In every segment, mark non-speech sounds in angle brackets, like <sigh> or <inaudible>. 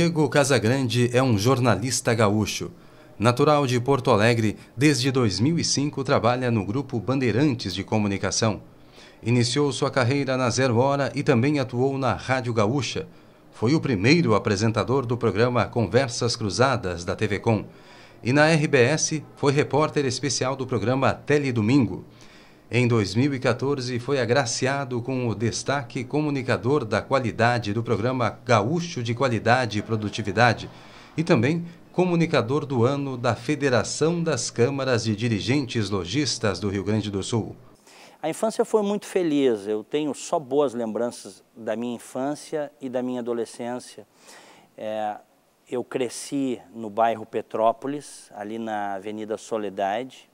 Diego Casagrande é um jornalista gaúcho. Natural de Porto Alegre, desde 2005 trabalha no grupo Bandeirantes de Comunicação. Iniciou sua carreira na Zero Hora e também atuou na Rádio Gaúcha. Foi o primeiro apresentador do programa Conversas Cruzadas da TV Com. E na RBS foi repórter especial do programa Tele Domingo. Em 2014, foi agraciado com o destaque comunicador da qualidade do programa Gaúcho de Qualidade e Produtividade e também comunicador do ano da Federação das Câmaras de Dirigentes Logistas do Rio Grande do Sul. A infância foi muito feliz, eu tenho só boas lembranças da minha infância e da minha adolescência. É, eu cresci no bairro Petrópolis, ali na Avenida Soledade,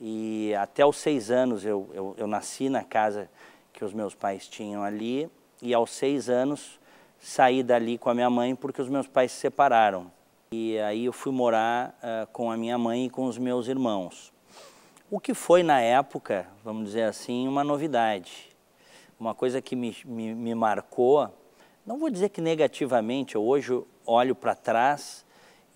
e até os seis anos eu, eu, eu nasci na casa que os meus pais tinham ali e aos seis anos saí dali com a minha mãe porque os meus pais se separaram. E aí eu fui morar uh, com a minha mãe e com os meus irmãos. O que foi na época, vamos dizer assim, uma novidade. Uma coisa que me, me, me marcou, não vou dizer que negativamente, eu hoje olho para trás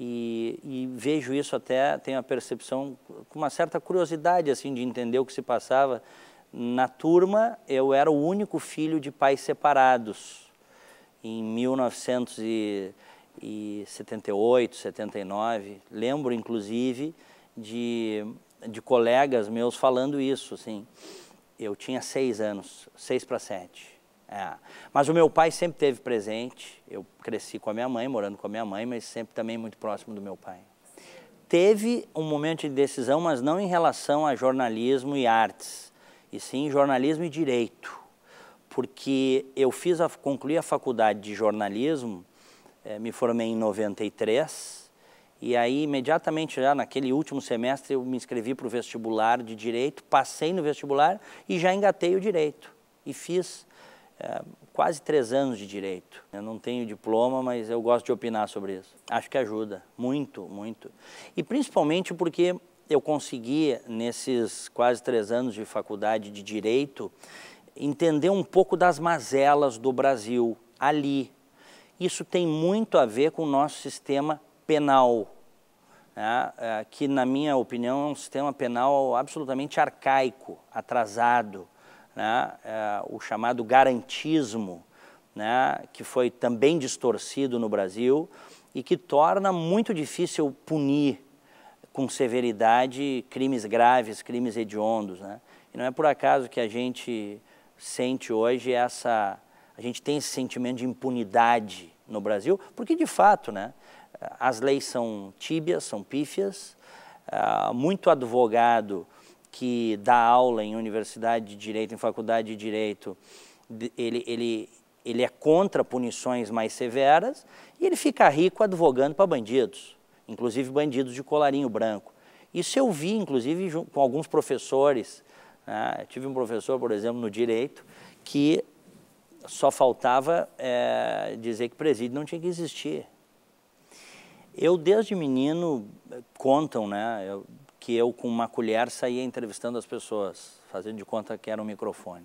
e, e, vejo isso até, tenho a percepção, com uma certa curiosidade, assim, de entender o que se passava. Na turma, eu era o único filho de pais separados. Em 1978, 79, lembro, inclusive, de, de colegas meus falando isso, assim. Eu tinha seis anos, seis para sete. É. Mas o meu pai sempre teve presente. Eu cresci com a minha mãe, morando com a minha mãe, mas sempre também muito próximo do meu pai. Teve um momento de decisão, mas não em relação a jornalismo e artes, e sim jornalismo e direito. Porque eu fiz a, concluí a faculdade de jornalismo, eh, me formei em 93, e aí imediatamente já naquele último semestre eu me inscrevi para o vestibular de direito, passei no vestibular e já engatei o direito. E fiz é, quase três anos de direito. Eu não tenho diploma, mas eu gosto de opinar sobre isso. Acho que ajuda, muito, muito. E principalmente porque eu consegui, nesses quase três anos de faculdade de direito, entender um pouco das mazelas do Brasil ali. Isso tem muito a ver com o nosso sistema penal, né? É, que, na minha opinião, é um sistema penal absolutamente arcaico, atrasado né, é, o chamado garantismo, né, que foi também distorcido no Brasil e que torna muito difícil punir com severidade crimes graves, crimes hediondos. Né? E não é por acaso que a gente sente hoje essa. A gente tem esse sentimento de impunidade no Brasil, porque de fato né, as leis são tíbias, são pífias, ah, muito advogado que dá aula em universidade de direito, em faculdade de direito, ele, ele, ele é contra punições mais severas e ele fica rico advogando para bandidos, inclusive bandidos de colarinho branco. Isso eu vi, inclusive, com alguns professores. Né? Tive um professor, por exemplo, no direito, que só faltava é, dizer que presídio não tinha que existir. Eu, desde menino, contam, né? Eu que eu com uma colher saía entrevistando as pessoas, fazendo de conta que era um microfone.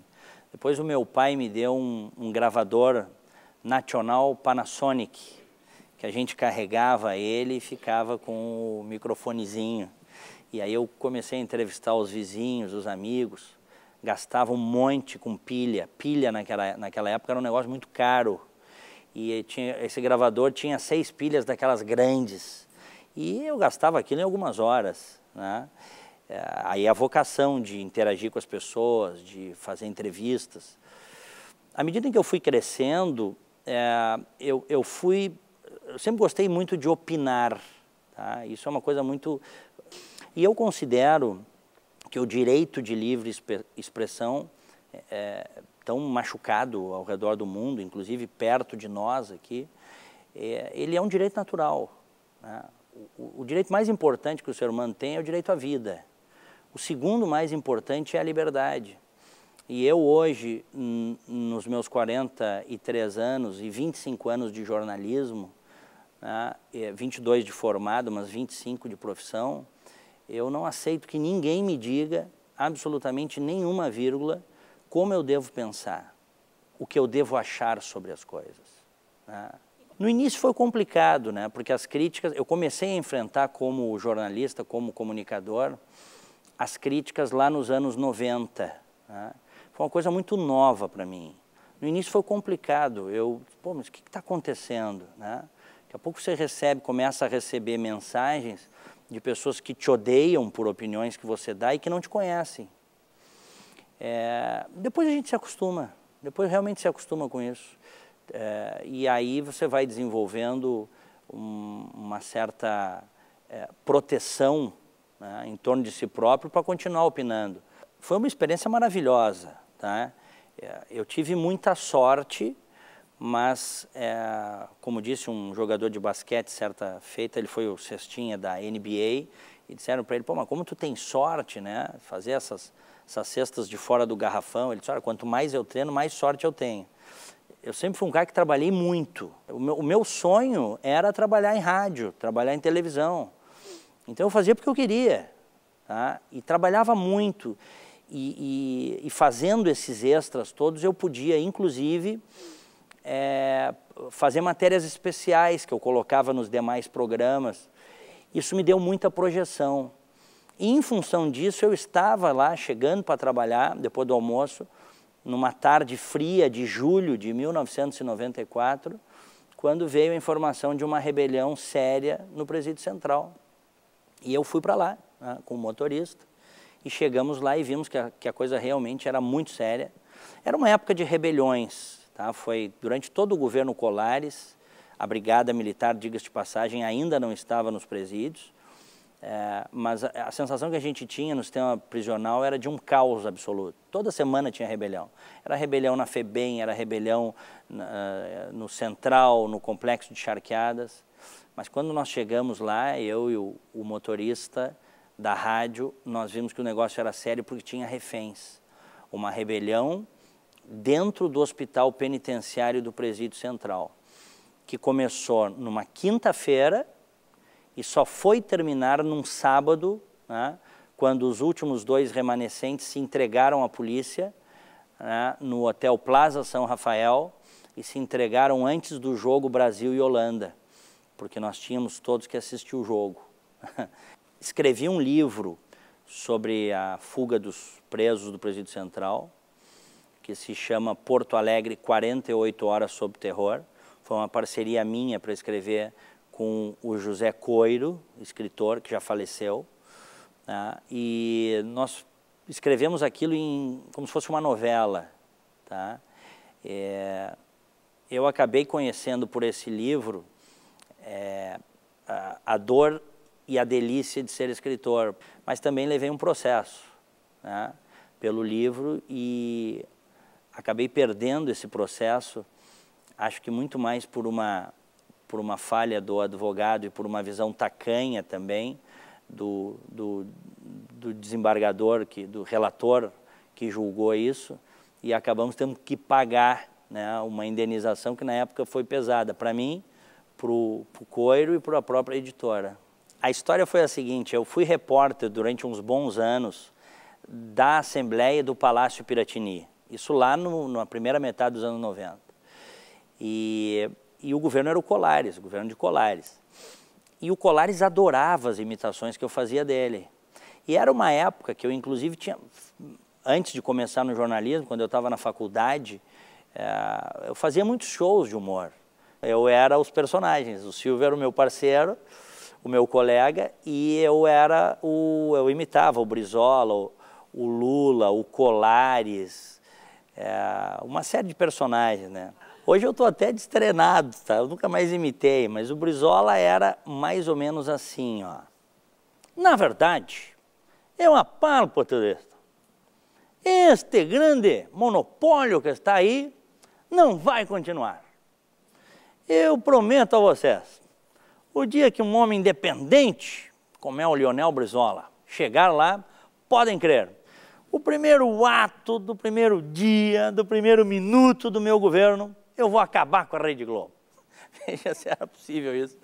Depois o meu pai me deu um, um gravador nacional Panasonic, que a gente carregava ele e ficava com o microfonezinho. E aí eu comecei a entrevistar os vizinhos, os amigos, gastava um monte com pilha. Pilha naquela, naquela época era um negócio muito caro. E tinha, esse gravador tinha seis pilhas daquelas grandes. E eu gastava aquilo em algumas horas. Né? É, aí a vocação de interagir com as pessoas, de fazer entrevistas. À medida em que eu fui crescendo, é, eu, eu fui. Eu sempre gostei muito de opinar. Tá? Isso é uma coisa muito. E eu considero que o direito de livre expressão é, é, tão machucado ao redor do mundo, inclusive perto de nós aqui, é, ele é um direito natural. Né? o, o direito mais importante que o ser humano tem é o direito à vida. O segundo mais importante é a liberdade. E eu hoje, nos meus 43 anos e 25 anos de jornalismo, né, 22 é, de formado, mas 25 de profissão, eu não aceito que ninguém me diga absolutamente nenhuma vírgula como eu devo pensar, o que eu devo achar sobre as coisas. Né? No início foi complicado, né? Porque as críticas, eu comecei a enfrentar como jornalista, como comunicador, as críticas lá nos anos 90. Né? Foi uma coisa muito nova para mim. No início foi complicado. Eu, pô, mas o que está acontecendo, né? Daqui a pouco você recebe, começa a receber mensagens de pessoas que te odeiam por opiniões que você dá e que não te conhecem. É, depois a gente se acostuma, depois realmente se acostuma com isso. É, e aí você vai desenvolvendo um, uma certa é, proteção né, em torno de si próprio para continuar opinando. Foi uma experiência maravilhosa. Tá? É, eu tive muita sorte, mas, como disse um jogador de basquete certa feita, ele foi o cestinha da NBA, e disseram para ele, pô, mas como tu tem sorte, né, fazer essas, essas cestas de fora do garrafão. Ele disse, olha, quanto mais eu treino, mais sorte eu tenho. Eu sempre fui um cara que trabalhei muito. O meu, o meu sonho era trabalhar em rádio, trabalhar em televisão. Então eu fazia porque eu queria. Tá? E trabalhava muito. E, e, e, fazendo esses extras todos, eu podia, inclusive, é, fazer matérias especiais que eu colocava nos demais programas. Isso me deu muita projeção. E em função disso, eu estava lá chegando para trabalhar, depois do almoço, numa tarde fria de julho de 1994, quando veio a informação de uma rebelião séria no Presídio Central. E eu fui para lá né, com o motorista e chegamos lá e vimos que a, que a coisa realmente era muito séria. Era uma época de rebeliões, tá? foi durante todo o governo Colares, a brigada militar, diga-se de passagem, ainda não estava nos presídios, é, mas a, a, sensação que a gente tinha no sistema prisional era de um caos absoluto. Toda semana tinha rebelião. Era rebelião na FEBEM, era rebelião na, eh, no Central, no Complexo de Charqueadas. Mas quando nós chegamos lá, eu e o, o motorista da rádio, nós vimos que o negócio era sério porque tinha reféns. Uma rebelião dentro do hospital penitenciário do Presídio Central, que começou numa quinta-feira e só foi terminar num sábado, né, quando os últimos dois remanescentes se entregaram à polícia né, no Hotel Plaza São Rafael e se entregaram antes do jogo Brasil e Holanda, porque nós tínhamos todos que assistir o jogo. <laughs> Escrevi um livro sobre a fuga dos presos do Presídio Central, que se chama Porto Alegre 48 Horas sob Terror. Foi uma parceria minha para escrever com o José Coiro, escritor que já faleceu, né? e nós escrevemos aquilo em, como se fosse uma novela. Tá? É, eu acabei conhecendo por esse livro é, a, a, dor e a delícia de ser escritor, mas também levei um processo né, pelo livro e acabei perdendo esse processo, acho que muito mais por uma por uma falha do advogado e por uma visão tacanha também do, do, do desembargador, que, do relator que julgou isso, e acabamos tendo que pagar né, uma indenização que na época foi pesada para mim, para o Coiro e para a própria editora. A história foi a seguinte, eu fui repórter durante uns bons anos da Assembleia do Palácio Piratini, isso lá no, na primeira metade dos anos 90. E e o governo era o Colares, o governo de Colares. E o Colares adorava as imitações que eu fazia dele. E era uma época que eu, inclusive, tinha. Antes de começar no jornalismo, quando eu estava na faculdade, eh, eu fazia muitos shows de humor. Eu era os personagens. O Silvio era o meu parceiro, o meu colega, e eu era o. Eu imitava o Brizola, o, o Lula, o Colares, eh, uma série de personagens, né? Hoje eu estou até destrenado, tá? Eu nunca mais imitei, mas o Brizola era mais ou menos assim, ó. Na verdade, eu apalo, português. Este grande monopólio que está aí não vai continuar. Eu prometo a vocês, o dia que um homem independente, como é o Lionel Brizola, chegar lá, podem crer, o primeiro ato do primeiro dia, do primeiro minuto do meu governo eu vou acabar com a Rede Globo. <laughs> Veja se era possível isso.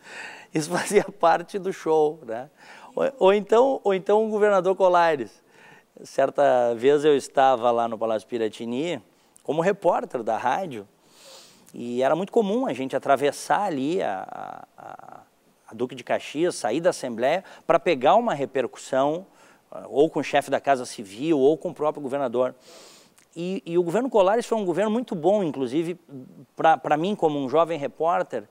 Isso fazia parte do show, né? Ou, ou então, ou então o governador Colares. Certa vez eu estava lá no Palácio Piratini como repórter da rádio e era muito comum a gente atravessar ali a, a, a Duque de Caxias, sair da Assembleia para pegar uma repercussão ah, ou com o chefe da Casa Civil ou com o próprio governador. E, e o governo Colares foi um governo muito bom, inclusive, para mim, como um jovem repórter,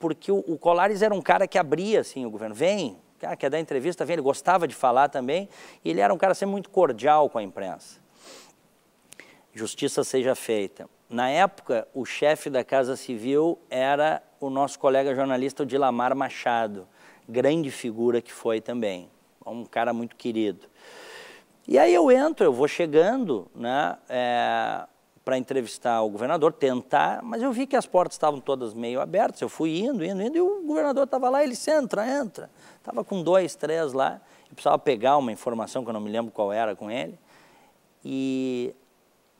porque o, o Colares era um cara que abria assim, o governo. Vem, cara, quer dar entrevista, vem. Ele gostava de falar também. E ele era um cara sempre assim, muito cordial com a imprensa. Justiça seja feita. Na época, o chefe da Casa Civil era o nosso colega jornalista Dilamar Machado, grande figura que foi também, um cara muito querido. E aí eu entro, eu vou chegando né, é, para entrevistar o governador, tentar, mas eu vi que as portas estavam todas meio abertas, eu fui indo, indo, indo, e o governador estava lá, ele disse, entra, entra. Estava com dois, três lá, eu precisava pegar uma informação que eu não me lembro qual era com ele. E,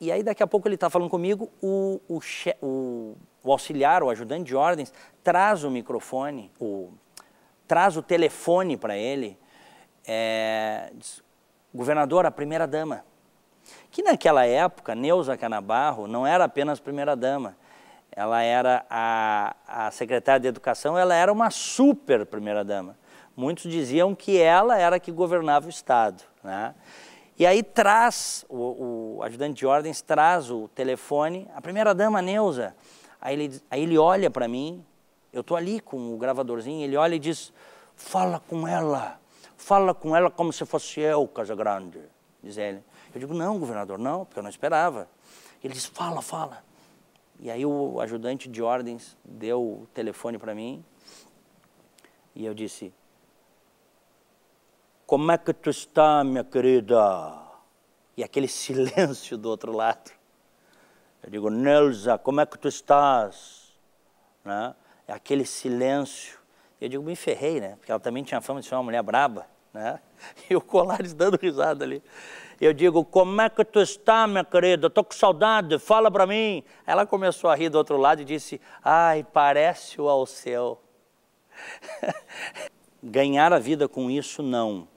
e aí daqui a pouco ele está falando comigo, o, o, che, o, o auxiliar, o ajudante de ordens, traz o microfone, o, traz o telefone para ele, é, diz, governadora, primeira-dama. Que naquela época, Neuza Canabarro não era apenas primeira-dama, ela era a, a secretária de Educação, ela era uma super primeira-dama. Muitos diziam que ela era que governava o Estado. Né? E aí traz, o, o ajudante de ordens traz o telefone, a primeira-dama, Neuza. Aí ele, aí ele olha para mim, eu estou ali com o gravadorzinho, ele olha e diz, fala com ela fala com ela como se fosse eu, grande, diz ele. Eu digo, não, governador, não, porque eu não esperava. Ele diz, fala, fala. E aí o ajudante de ordens deu o telefone para mim e eu disse, como é que tu está, minha querida? E aquele <laughs> silêncio do outro lado. Eu digo, Nelza, como é que tu estás? Né? É aquele silêncio. Eu digo, me ferrei, né? Porque ela também tinha fama de ser uma mulher braba, né? <laughs> E o Colares dando risada ali. Eu digo, como é que tu está, minha querida? Eu tô com saudade, fala para mim. Ela começou a rir do outro lado e disse, ai, parece o ao seu. <laughs> Ganhar a vida com isso, não.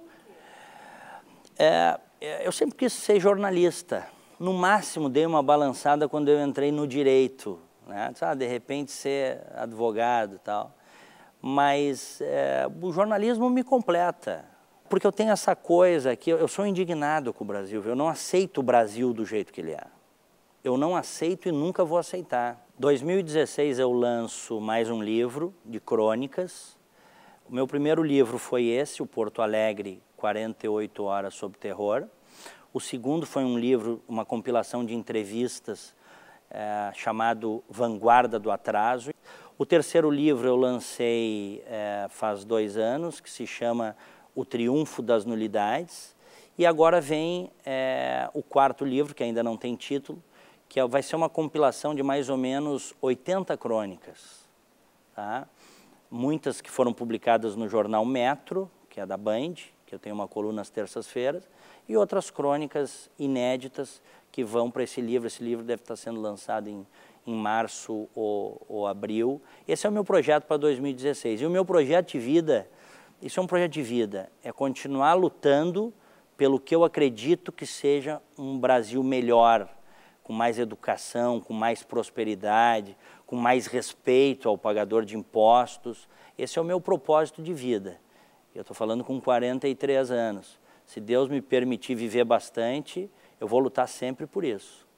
É, eu sempre quis ser jornalista. No máximo, dei uma balançada quando eu entrei no direito. Né? Ah, de repente, ser advogado e tal mas é, o jornalismo me completa. Porque eu tenho essa coisa que eu sou indignado com o Brasil, eu não aceito o Brasil do jeito que ele é. Eu não aceito e nunca vou aceitar. 2016 eu lanço mais um livro de crônicas. O meu primeiro livro foi esse, o Porto Alegre, 48 horas sob terror. O segundo foi um livro, uma compilação de entrevistas é, chamado Vanguarda do Atraso. O terceiro livro eu lancei é, faz dois anos, que se chama O Triunfo das Nulidades. E agora vem é, o quarto livro, que ainda não tem título, que é, vai ser uma compilação de mais ou menos 80 crônicas. Tá? Muitas que foram publicadas no jornal Metro, que é da Band, que eu tenho uma coluna às terças-feiras, e outras crônicas inéditas que vão para esse livro. Esse livro deve estar sendo lançado em em março ou, ou abril. Esse é o meu projeto para 2016. E o meu projeto de vida, isso é um projeto de vida, é continuar lutando pelo que eu acredito que seja um Brasil melhor, com mais educação, com mais prosperidade, com mais respeito ao pagador de impostos. Esse é o meu propósito de vida. Eu estou falando com 43 anos. Se Deus me permitir viver bastante, eu vou lutar sempre por isso.